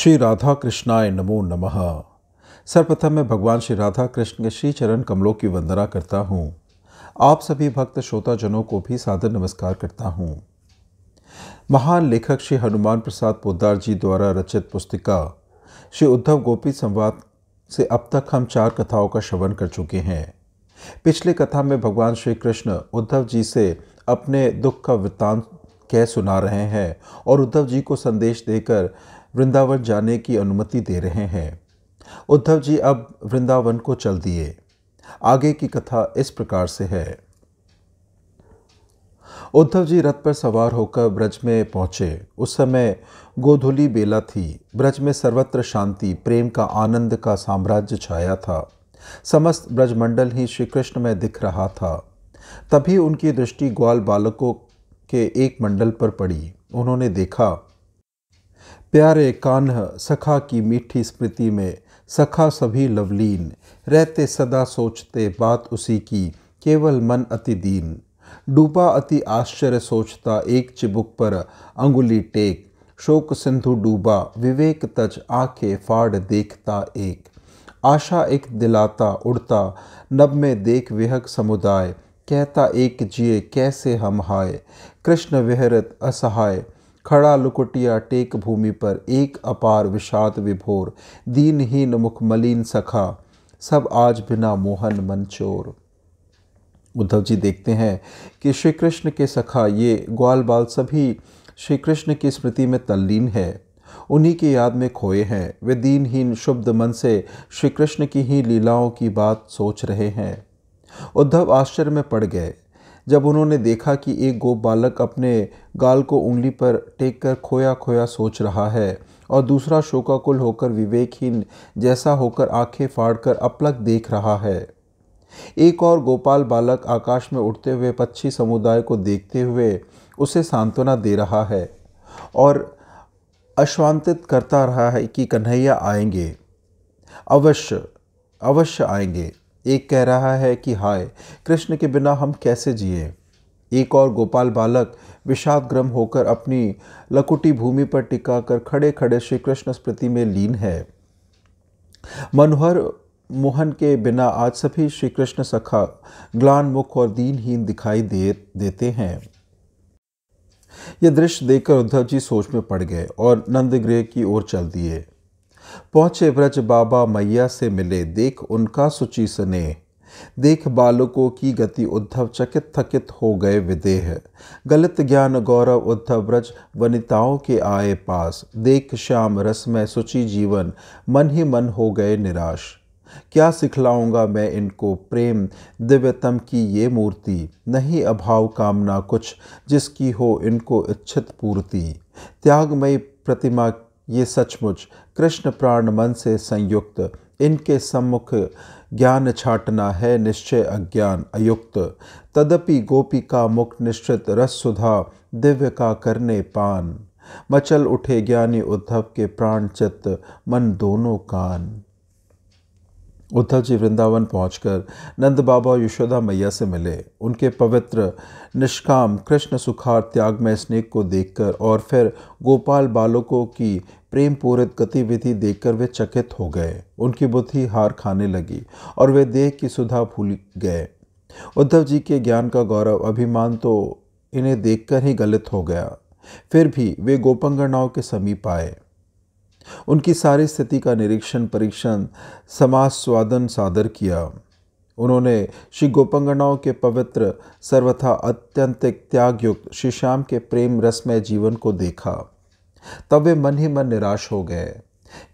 श्री राधा कृष्णाय नमो नमः सर्वप्रथम मैं भगवान श्री राधा कृष्ण के श्री चरण कमलों की वंदना करता हूँ आप सभी भक्त श्रोताजनों को भी सादर नमस्कार करता हूँ महान लेखक श्री हनुमान प्रसाद पोदार जी द्वारा रचित पुस्तिका श्री उद्धव गोपी संवाद से अब तक हम चार कथाओं का श्रवण कर चुके हैं पिछले कथा में भगवान श्री कृष्ण उद्धव जी से अपने दुख का वृत्तांत कह सुना रहे हैं और उद्धव जी को संदेश देकर वृंदावन जाने की अनुमति दे रहे हैं उद्धव जी अब वृंदावन को चल दिए आगे की कथा इस प्रकार से है उद्धव जी रथ पर सवार होकर ब्रज में पहुँचे उस समय गोधुली बेला थी ब्रज में सर्वत्र शांति प्रेम का आनंद का साम्राज्य छाया था समस्त ब्रजमंडल ही श्री कृष्ण में दिख रहा था तभी उनकी दृष्टि ग्वाल बालकों के एक मंडल पर पड़ी उन्होंने देखा प्यारे कान्ह सखा की मीठी स्मृति में सखा सभी लवलीन रहते सदा सोचते बात उसी की केवल मन अति दीन डूबा अति आश्चर्य सोचता एक चिबुक पर अंगुली टेक शोक सिंधु डूबा विवेक तज आके फाड़ देखता एक आशा एक दिलाता उड़ता नब में देख विहक समुदाय कहता एक जिए कैसे हम हाय कृष्ण विहरत असहाय खड़ा लुकुटिया टेक भूमि पर एक अपार विषाद विभोर दीनहीन मुख मलिन सखा सब आज बिना मोहन मन चोर उद्धव जी देखते हैं कि श्री कृष्ण के सखा ये ग्वाल बाल सभी श्री कृष्ण की स्मृति में तल्लीन है उन्हीं की याद में खोए हैं वे दीनहीन शुभ्ध मन से श्री कृष्ण की ही लीलाओं की बात सोच रहे हैं उद्धव आश्चर्य में पड़ गए जब उन्होंने देखा कि एक गोप बालक अपने गाल को उंगली पर टेक कर खोया खोया सोच रहा है और दूसरा शोकाकुल होकर विवेकहीन जैसा होकर आंखें फाड़कर अपलक देख रहा है एक और गोपाल बालक आकाश में उड़ते हुए पक्षी समुदाय को देखते हुए उसे सांत्वना दे रहा है और अश्वांतित करता रहा है कि कन्हैया आएंगे अवश्य अवश्य आएंगे एक कह रहा है कि हाय कृष्ण के बिना हम कैसे जिए एक और गोपाल बालक विषादग्रम होकर अपनी लकुटी भूमि पर टिका कर खड़े खड़े श्री कृष्ण स्मृति में लीन है मनोहर मोहन के बिना आज सभी श्री कृष्ण सखा ग्लान मुख और दीनहीन दिखाई दे देते हैं यह दृश्य देखकर उद्धव जी सोच में पड़ गए और नंदगृह की ओर चल दिए पहुँचे व्रज बाबा मैया से मिले देख उनका सुचि स्नेह देख बालकों की गति उद्धव चकित थकित हो गए विदेह गलत ज्ञान गौरव उद्धव व्रज वनिताओं के आए पास देख श्याम रस में सुचि जीवन मन ही मन हो गए निराश क्या सिखलाऊंगा मैं इनको प्रेम दिव्यतम की ये मूर्ति नहीं अभाव कामना कुछ जिसकी हो इनको इच्छित पूर्ति त्यागमयी प्रतिमा ये सचमुच कृष्ण प्राण मन से संयुक्त इनके सम्मुख ज्ञान छाटना है निश्चय अज्ञान अयुक्त तदपि गोपी का मुख निश्चित रस सुधा दिव्य का करने पान मचल उठे ज्ञानी उद्धव के प्राण चित्त मन दोनों कान उद्धव जी वृंदावन पहुंचकर नंद बाबा यशोदा मैया से मिले उनके पवित्र निष्काम कृष्ण सुखार त्यागमय स्नेह को देखकर और फिर गोपाल बालकों की प्रेम पूरित गतिविधि देखकर वे चकित हो गए उनकी बुद्धि हार खाने लगी और वे देह की सुधा भूल गए उद्धव जी के ज्ञान का गौरव अभिमान तो इन्हें देखकर ही गलित हो गया फिर भी वे गोपंगणाओं के समीप आए उनकी सारी स्थिति का निरीक्षण परीक्षण समाज स्वादन सादर किया उन्होंने श्री गोपंगनाओं के पवित्र सर्वथा अत्यंत त्यागयुक्त श्री श्याम के प्रेम रसमय जीवन को देखा तब वे मन ही मन निराश हो गए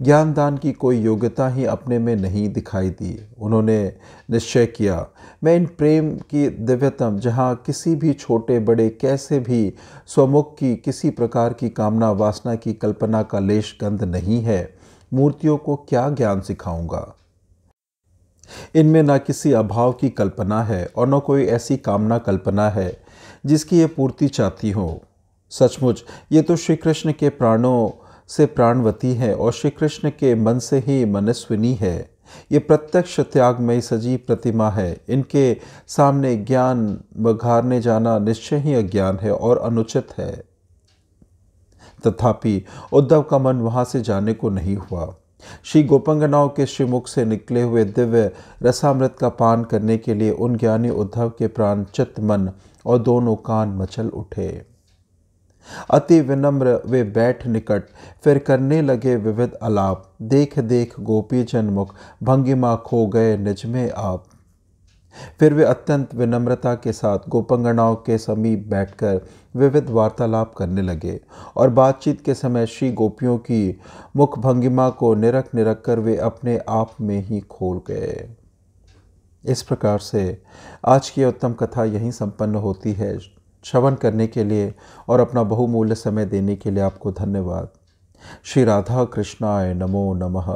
ज्ञानदान की कोई योग्यता ही अपने में नहीं दिखाई दी उन्होंने निश्चय किया मैं इन प्रेम की दिव्यतम जहाँ किसी भी छोटे बड़े कैसे भी स्वमुख की किसी प्रकार की कामना वासना की कल्पना का लेश गंध नहीं है मूर्तियों को क्या ज्ञान सिखाऊंगा इनमें ना किसी अभाव की कल्पना है और न कोई ऐसी कामना कल्पना है जिसकी ये पूर्ति चाहती हो सचमुच ये तो श्री कृष्ण के प्राणों से प्राणवती है और श्री कृष्ण के मन से ही मनस्विनी है ये प्रत्यक्ष त्यागमयी सजीव प्रतिमा है इनके सामने ज्ञान बघारने जाना निश्चय ही अज्ञान है और अनुचित है तथापि उद्धव का मन वहां से जाने को नहीं हुआ श्री गोपंगनाओं के श्रीमुख से निकले हुए दिव्य रसामृत का पान करने के लिए उन ज्ञानी उद्धव के प्राण चित्त मन और दोनों कान मचल उठे अति विनम्र वे बैठ निकट फिर करने लगे विविध अलाप देख देख गोपी जनमुख भंगिमा खो गए निज में आप फिर वे अत्यंत विनम्रता के साथ गोपंगणाओं के समीप बैठकर विविध वार्तालाप करने लगे और बातचीत के समय श्री गोपियों की मुख भंगिमा को निरख निरख कर वे अपने आप में ही खोल गए इस प्रकार से आज की उत्तम कथा यहीं संपन्न होती है श्रवण करने के लिए और अपना बहुमूल्य समय देने के लिए आपको धन्यवाद श्री राधा कृष्णाय नमो नमः